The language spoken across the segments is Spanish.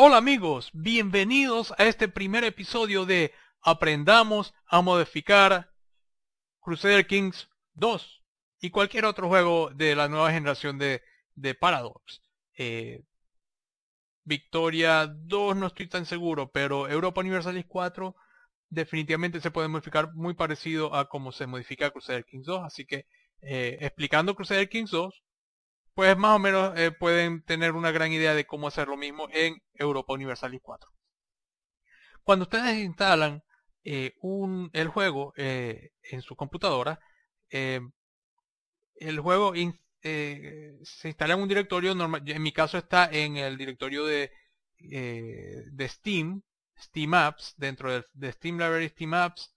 Hola amigos, bienvenidos a este primer episodio de Aprendamos a modificar Crusader Kings 2 y cualquier otro juego de la nueva generación de, Paradox. Eh, victoria 2 no estoy tan seguro, pero Europa Universalis 4 definitivamente se puede modificar muy parecido a como se modifica Crusader Kings 2, así que eh, explicando Crusader Kings 2 pues más o menos eh, pueden tener una gran idea de cómo hacer lo mismo en Europa Universalis 4. Cuando ustedes instalan eh, el juego eh, en su computadora, el juego se instala en un directorio normal, en mi caso está en el directorio de, Steam, Steam Apps, dentro de, de Steam Library Steam Apps,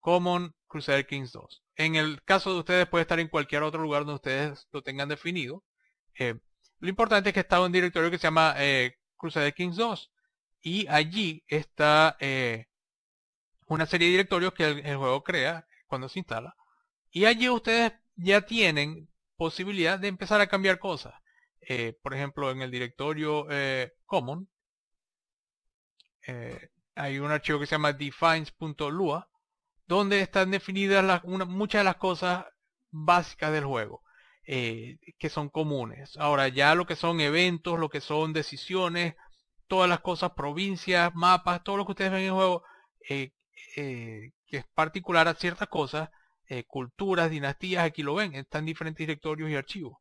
Common Crusader Kings 2. En el caso de ustedes puede estar en cualquier otro lugar donde ustedes lo tengan definido. Eh, lo importante es que está un directorio que se llama eh, Crusader Kings 2 y allí está eh, una serie de directorios que el, juego crea cuando se instala y allí ustedes ya tienen posibilidad de empezar a cambiar cosas. Eh, por ejemplo, en el directorio common hay un archivo que se llama defines.lua donde están definidas muchas de las cosas básicas del juego. Eh, que son comunes. Ahora ya lo que son eventos, lo que son decisiones, todas las cosas, provincias, mapas, todo lo que ustedes ven en juego, eh, eh, que es particular a ciertas cosas, culturas, dinastías, aquí lo ven, están diferentes directorios y archivos.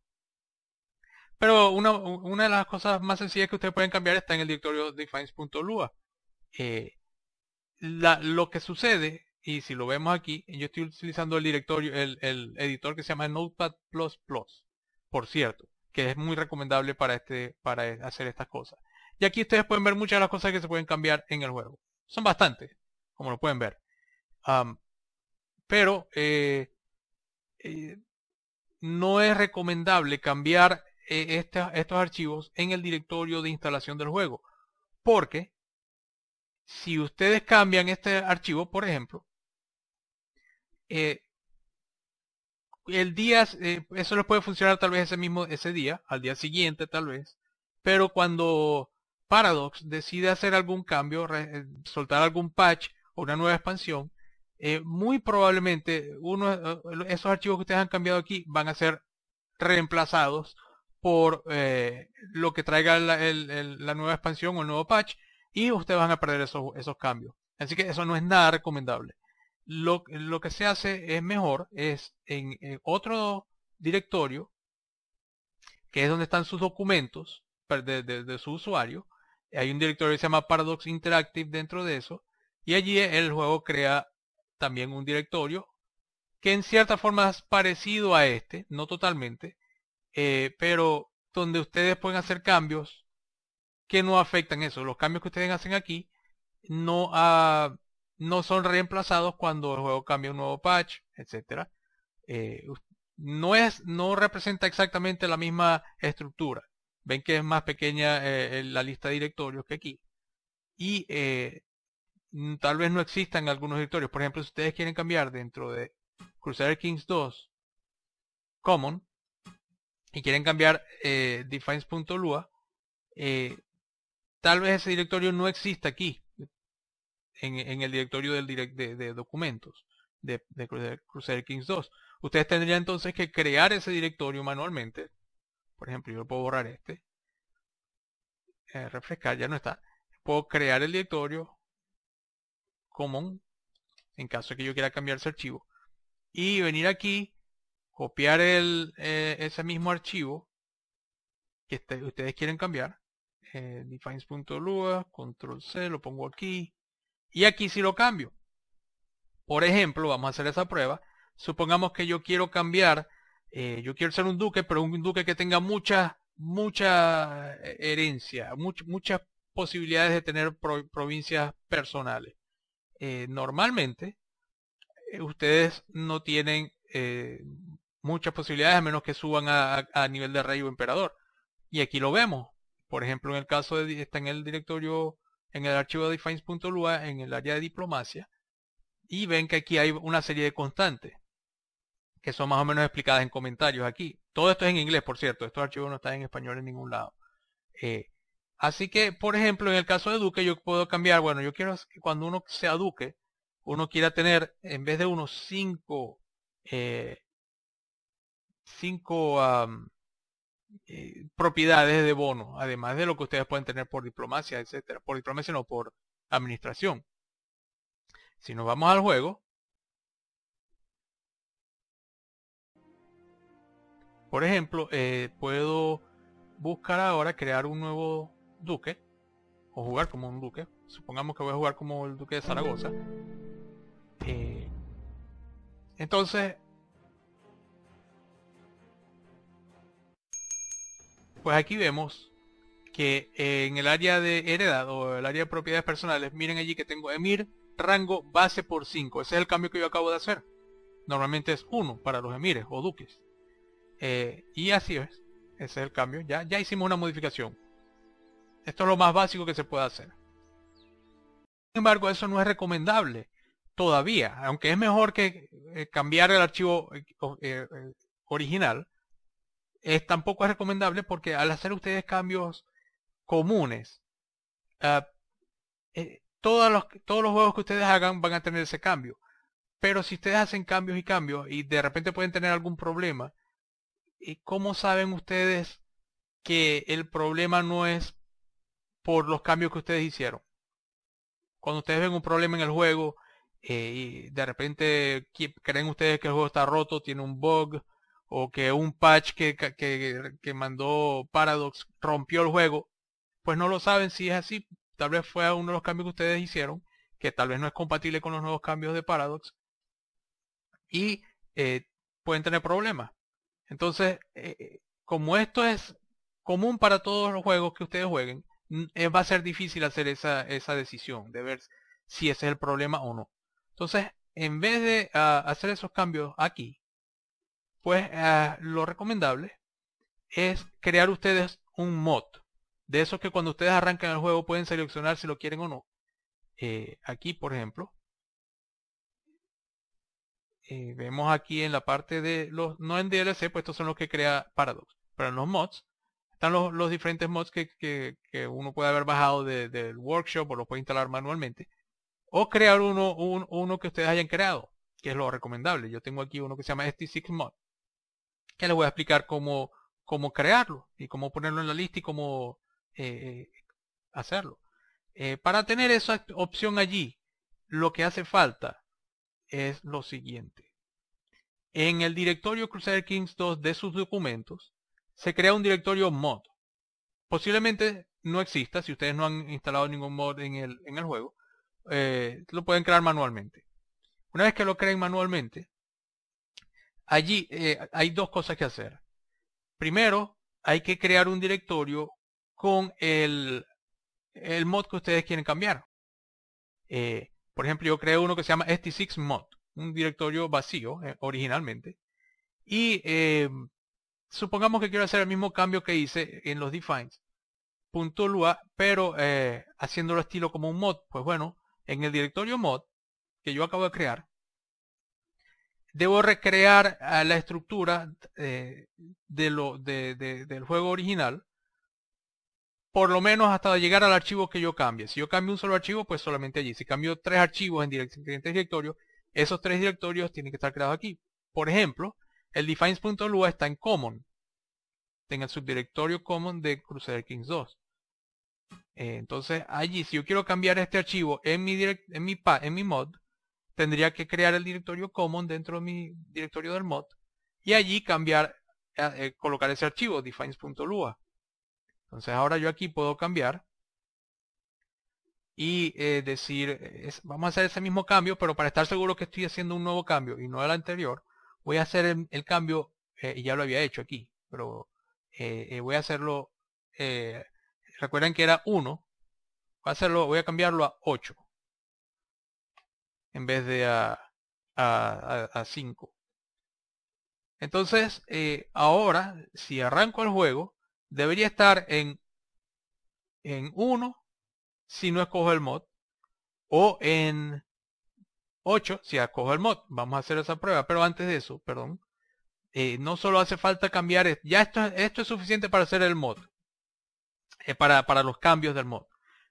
Pero una, una, de las cosas más sencillas que ustedes pueden cambiar está en el directorio defines.lua. Eh, lo que sucede y si lo vemos aquí, yo estoy utilizando el directorio, el, editor que se llama Notepad++, por cierto, que es muy recomendable para, este, para e, hacer estas cosas. Y aquí ustedes pueden ver muchas de las cosas que se pueden cambiar en el juego. Son bastantes, como lo pueden ver. pero eh, eh, no es recomendable cambiar eh, estos archivos en el directorio de instalación del juego. Porque si ustedes cambian este archivo, por ejemplo, eh, el día, eh, eso les puede funcionar tal vez ese mismo, ese día, al día siguiente tal vez, pero cuando Paradox decide hacer algún cambio, eh, soltar algún patch o una nueva expansión, muy probablemente uno, esos archivos que ustedes han cambiado aquí van a ser reemplazados por lo que traiga la, la, nueva expansión o el nuevo patch y ustedes van a perder esos, esos cambios. Así que eso no es nada recomendable lo, que se hace es mejor, es en, eh, otro directorio, que es donde están sus documentos de, su usuario, hay un directorio que se llama Paradox Interactive dentro de eso, y allí el juego crea también un directorio que en cierta forma es parecido a este, no totalmente, eh, pero donde ustedes pueden hacer cambios que no afectan eso. Los cambios que ustedes hacen aquí no, ah, no son reemplazados cuando el juego cambia un nuevo patch, etcétera. Eh, no es, no representa exactamente la misma estructura. Ven que es más pequeña eh, la lista de directorios que aquí. Y eh, tal vez no existan algunos directorios. Por ejemplo, si ustedes quieren cambiar dentro de Crusader Kings 2 Common y quieren cambiar defines.lua, tal vez ese directorio no exista aquí en, el directorio del direct, de, documentos de, de Crusader, Kings 2. Ustedes tendrían entonces que crear ese directorio manualmente. Por ejemplo, yo puedo borrar este. Eh, refrescar, ya no está. Puedo crear el directorio común en caso que yo quiera cambiar ese archivo. Y venir aquí, copiar el, eh, ese mismo archivo que este, ustedes quieren cambiar. Eh, punto defines.lua, control C, lo pongo aquí. Y aquí sí lo cambio. Por ejemplo, vamos a hacer esa prueba. Supongamos que yo quiero cambiar, eh, yo quiero ser un duque, pero un duque que tenga mucha, mucha eh, herencia, muchas posibilidades de tener provincias personales. Eh, normalmente, ustedes no tienen muchas posibilidades a menos que suban a, a, nivel de rey o emperador. Y aquí lo vemos. Por ejemplo, en el caso de, está en el directorio en el archivo defines.lua en el área de diplomacia y ven que aquí hay una serie de constantes que son más o menos explicadas en comentarios aquí. Todo esto es en inglés, por cierto. Estos archivos no están en español en ningún lado. Eh, así que, por ejemplo, en el caso de Duque yo puedo cambiar, bueno, yo quiero que cuando uno sea Duque, uno quiera tener, en vez de unos cinco, eh, cinco eh, propiedades de bono, además de lo que ustedes pueden tener por diplomacia, etcétera. Por diplomacia no, por administración. Si nos vamos al juego, por ejemplo, eh, puedo buscar ahora crear un nuevo duque, o jugar como un duque. Supongamos que voy a jugar como el duque de Zaragoza. Eh, entonces, Pues aquí vemos que en el área de heredad o el área de propiedades personales, miren allí que tengo emir rango base por 5. Ese es el cambio que yo acabo de hacer. Normalmente es 1 para los emires o duques. Eh, y así es. Ese es el cambio. Ya, ya hicimos una modificación. Esto es lo más básico que se puede hacer. Sin embargo, eso no es recomendable todavía. Aunque es mejor que eh, cambiar el archivo eh, original tampoco es recomendable porque al hacer ustedes cambios comunes, ah, eh, todos, los, todos los juegos que ustedes hagan van a tener ese cambio. Pero si ustedes hacen cambios y cambios y de repente pueden tener algún problema, ¿cómo saben ustedes que el problema no es por los cambios que ustedes hicieron? Cuando ustedes ven un problema en el juego eh, y de repente creen ustedes que el juego está roto, tiene un bug, o que un patch que, que, mandó Paradox rompió el juego, pues no lo saben si es así. Tal vez fue uno de los cambios que ustedes hicieron, que tal vez no es compatible con los nuevos cambios de Paradox. Y eh, pueden tener problemas. Entonces, eh, eh, como esto es común para todos los juegos que ustedes jueguen, va a ser difícil hacer esa, esa decisión de ver si ese es el problema o no. Entonces, en vez de ah, hacer esos cambios aquí, pues eh, lo recomendable es crear ustedes un mod. De esos que cuando ustedes arrancan el juego pueden seleccionar si lo quieren o no. Eh, aquí, por ejemplo, eh, vemos aquí en la parte de los, no en DLC, pues estos son los que crea Paradox. Pero en los mods, están los, diferentes mods que, uno puede haber bajado del workshop o los puede instalar manualmente. O crear uno, uno que ustedes hayan creado, que es lo recomendable. Yo tengo aquí uno que se llama ST6 Mod que les voy a explicar cómo, cómo crearlo y cómo ponerlo en la lista y cómo eh, hacerlo. Eh, para tener esa opción allí, lo que hace falta es lo siguiente. En el directorio Crusader Kings 2 de sus documentos, se crea un directorio mod. Posiblemente no exista, si ustedes no han instalado ningún mod en el, juego, eh, lo pueden crear manualmente. Una vez que lo creen manualmente, allí eh, hay dos cosas que hacer. Primero, hay que crear un directorio con el, el mod que ustedes quieren cambiar. Eh, por ejemplo, yo creo uno que se llama st6 mod, un directorio vacío eh, originalmente. Y supongamos que quiero hacer el mismo cambio que hice en los defines. .lua, pero haciéndolo estilo como un mod. Pues bueno, en el directorio mod que yo acabo de crear, debo recrear la estructura eh, de lo, del juego original, por lo menos hasta llegar al archivo que yo cambie. Si yo cambio un solo archivo, pues solamente allí. Si cambio tres archivos en diferentes directorios, esos tres directorios tienen que estar creados aquí. Por ejemplo, el defines.lua está en common, en el subdirectorio common de Crusader Kings 2. Eh, entonces allí, si yo quiero cambiar este archivo en mi, en mi mod, tendría que crear el directorio common dentro de mi directorio del mod y allí cambiar, eh, eh, colocar ese archivo, defines.lua. Entonces ahora yo aquí puedo cambiar y eh, decir, vamos a hacer ese mismo cambio, pero para estar seguro que estoy haciendo un nuevo cambio y no el anterior, voy a hacer el, cambio, y ya lo había hecho aquí, pero voy a hacerlo, recuerden que era 1, voy a, hacerlo, voy a cambiarlo a 8 en vez de a, a, a 5. Entonces, eh, ahora, si arranco el juego, debería estar en, en 1 si no escojo el mod, o en 8 si escojo el mod. Vamos a hacer esa prueba, pero antes de eso, perdón, eh, no solo hace falta cambiar, ya esto, esto es suficiente para hacer el mod, eh, para, para los cambios del mod.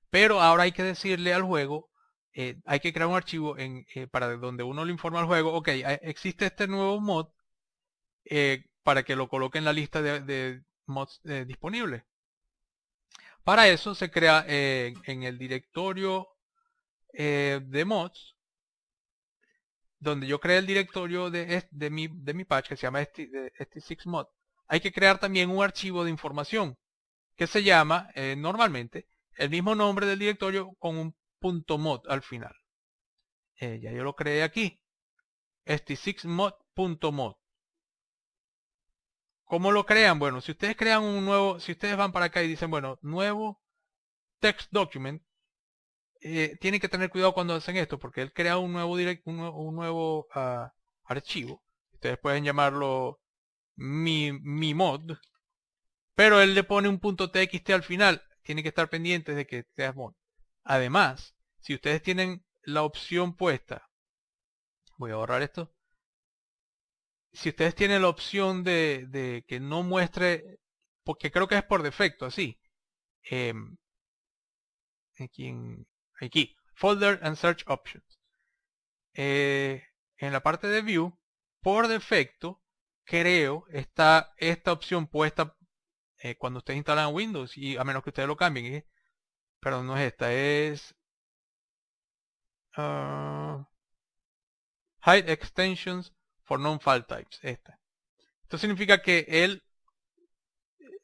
Pero ahora hay que decirle al juego eh, hay que crear un archivo en, eh, para donde uno le informa al juego, ok, eh, existe este nuevo mod para que lo coloque en la lista de, mods disponibles. Para eso se crea en el directorio de mods, donde yo creé el directorio de, de, mi, patch que se llama este, 6 mod, hay que crear también un archivo de información que se llama normalmente el mismo nombre del directorio con un .mod al final. Eh, ya yo lo creé aquí. st6mod.mod. ¿Cómo lo crean? Bueno, si ustedes crean un nuevo, si ustedes van para acá y dicen, bueno, nuevo text document, eh, tienen que tener cuidado cuando hacen esto, porque él crea un nuevo, un, nuevo ah, archivo. Ustedes pueden llamarlo mi, mi mod, pero él le pone un punto txt al final. tiene que estar pendientes de que sea mod. Además, si ustedes tienen la opción puesta, voy a borrar esto. Si ustedes tienen la opción de, que no muestre, porque creo que es por defecto, así. Em, aquí, aquí, Folder and Search Options. Eh, en la parte de View, por defecto, creo, está esta opción puesta eh, cuando ustedes instalan Windows, y a menos que ustedes lo cambien. perdón, no es esta, es hide ah, extensions for non-file types. Esta. Esto significa que él,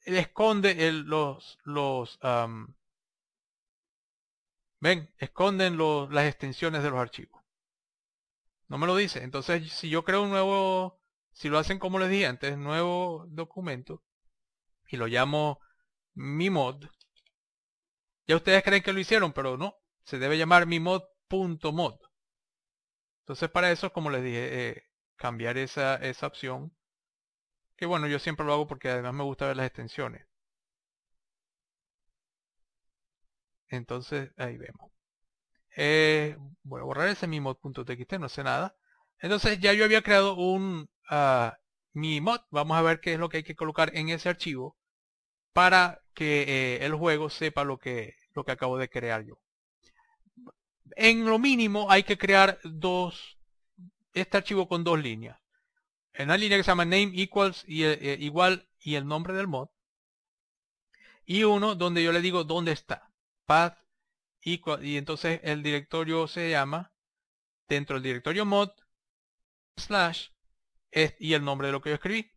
esconde el, los, los ven, esconden las extensiones de los archivos. No me lo dice. Entonces, si yo creo un nuevo, si lo hacen como les dije antes, nuevo documento, y lo llamo mi mod, ya ustedes creen que lo hicieron, pero no. Se debe llamar mi mod .mod. Entonces para eso, como les dije, eh, cambiar esa, esa opción. Que bueno, yo siempre lo hago porque además me gusta ver las extensiones. Entonces, ahí vemos. Eh, voy a borrar ese mi mod.txt, no sé nada. Entonces ya yo había creado un ah, mi mod. Vamos a ver qué es lo que hay que colocar en ese archivo para que eh, el juego sepa lo que, lo que acabo de crear yo en lo mínimo hay que crear dos, este archivo con dos líneas. En la línea que se llama name equals y, eh, eh, igual y el nombre del mod. Y uno donde yo le digo dónde está. Path y entonces el directorio se llama dentro del directorio mod slash y el nombre de lo que yo escribí.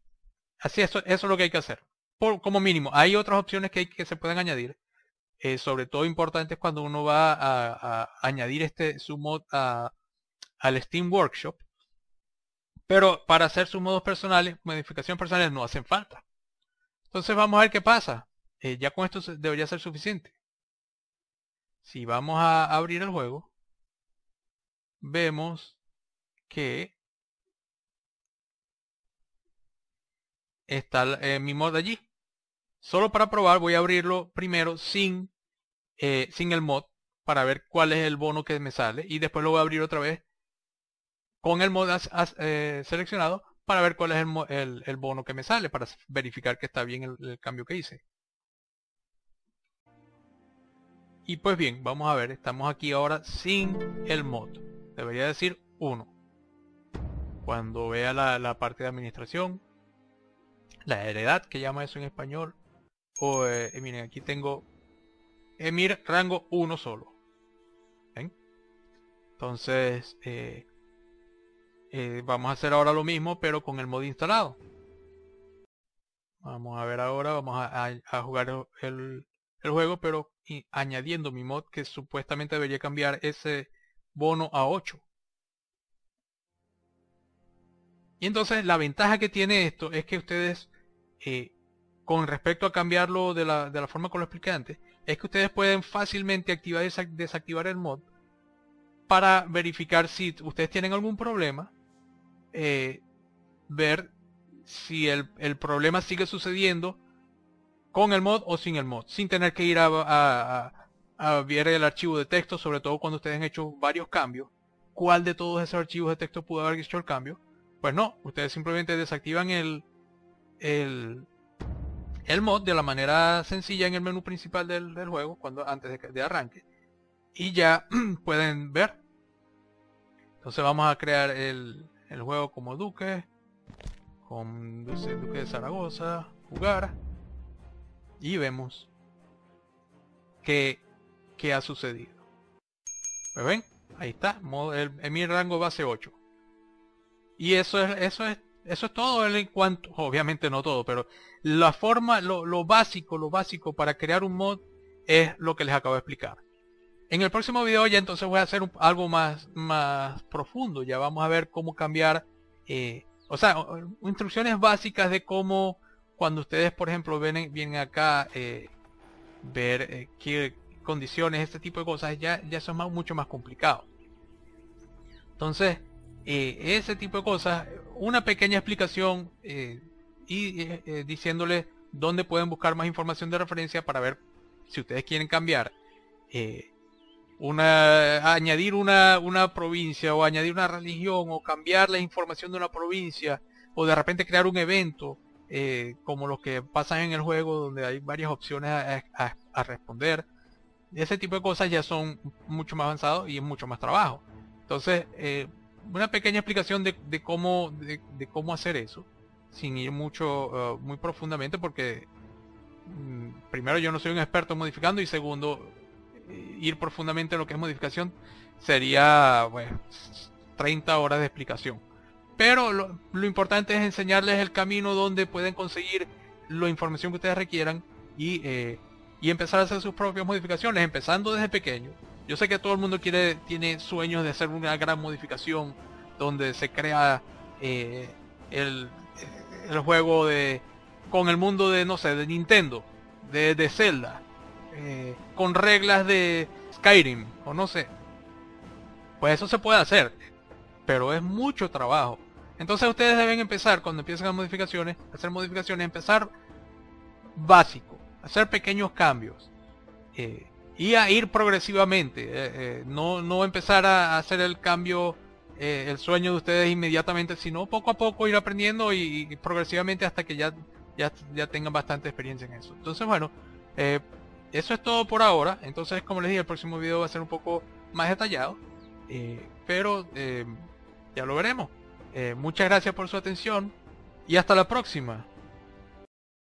Así es, eso es lo que hay que hacer. Por, como mínimo. Hay otras opciones que, hay, que se pueden añadir. Eh, sobre todo importante es cuando uno va a, añadir este mod al Steam Workshop. Pero para hacer sus modos personales, modificaciones personales no hacen falta. Entonces vamos a ver qué pasa. Eh, ya con esto debería ser suficiente. Si vamos a abrir el juego, vemos que está eh, mi mod allí. Solo para probar voy a abrirlo primero sin eh, sin el mod para ver cuál es el bono que me sale y después lo voy a abrir otra vez con el mod eh, seleccionado para ver cuál es el, bono que me sale, para verificar que está bien el, cambio que hice. Y pues bien, vamos a ver, estamos aquí ahora sin el mod. Debería decir 1. Cuando vea la, parte de administración, la heredad, que llama eso en español. O eh, miren, aquí tengo Emir rango 1 solo. Entonces, eh, eh, vamos a hacer ahora lo mismo, pero con el mod instalado. Vamos a ver ahora, vamos a, jugar el, juego, pero y añadiendo mi mod que supuestamente debería cambiar ese bono a 8. Y entonces la ventaja que tiene esto es que ustedes, eh, con respecto a cambiarlo de la, de la forma como lo expliqué antes, es que ustedes pueden fácilmente activar y desactivar el mod para verificar si ustedes tienen algún problema, eh, ver si el, problema sigue sucediendo con el mod o sin el mod, sin tener que ir a, ver el archivo de texto, sobre todo cuando ustedes han hecho varios cambios. ¿Cuál de todos esos archivos de texto pudo haber hecho el cambio? Pues no, ustedes simplemente desactivan el, el, el mod de la manera sencilla en el menú principal del, juego cuando antes de, de arranque y ya pueden ver entonces vamos a crear el, el juego como duque con Duque, de Zaragoza jugar y vemos que, que ha sucedido Pues ven? Ahí está, En el, mi rango base 8 y eso es, eso es eso es todo en cuanto, obviamente no todo, pero la forma, lo, básico, lo básico para crear un mod es lo que les acabo de explicar. En el próximo video ya entonces voy a hacer algo más, más profundo, ya vamos a ver cómo cambiar, eh, o sea, instrucciones básicas de cómo cuando ustedes, por ejemplo, vienen, vienen acá, eh, ver eh, qué condiciones, este tipo de cosas, ya, ya son más, mucho más complicados Entonces, eh, ese tipo de cosas, una pequeña explicación eh, y eh, diciéndoles dónde pueden buscar más información de referencia para ver si ustedes quieren cambiar. una, añadir una, provincia o añadir una religión o cambiar la información de una provincia o de repente crear un evento como los que pasan en el juego donde hay varias opciones a, responder ese tipo de cosas ya son mucho más avanzados y es mucho más trabajo entonces una pequeña explicación de, cómo, de, cómo hacer eso, sin ir mucho, uh, muy profundamente, porque mm, primero yo no soy un experto modificando y segundo, eh, ir profundamente en lo que es modificación sería bueno, 30 horas de explicación. Pero lo, importante es enseñarles el camino donde pueden conseguir la información que ustedes requieran y, eh, y empezar a hacer sus propias modificaciones, empezando desde pequeño yo sé que todo el mundo quiere, tiene sueños de hacer una gran modificación donde se crea eh, el, juego de con el mundo de no sé de Nintendo, de, de Zelda, eh, con reglas de Skyrim o no sé. Pues eso se puede hacer, pero es mucho trabajo. Entonces ustedes deben empezar cuando empiezan las modificaciones, hacer modificaciones, empezar básico, hacer pequeños cambios. Eh, y a ir progresivamente, eh, eh, no, no empezar a hacer el cambio, eh, el sueño de ustedes inmediatamente, sino poco a poco ir aprendiendo y, progresivamente hasta que ya, ya, ya, tengan bastante experiencia en eso. Entonces bueno, eso es todo por ahora. Entonces como les dije, el próximo video va a ser un poco más detallado, pero ya lo veremos. muchas gracias por su atención y hasta la próxima.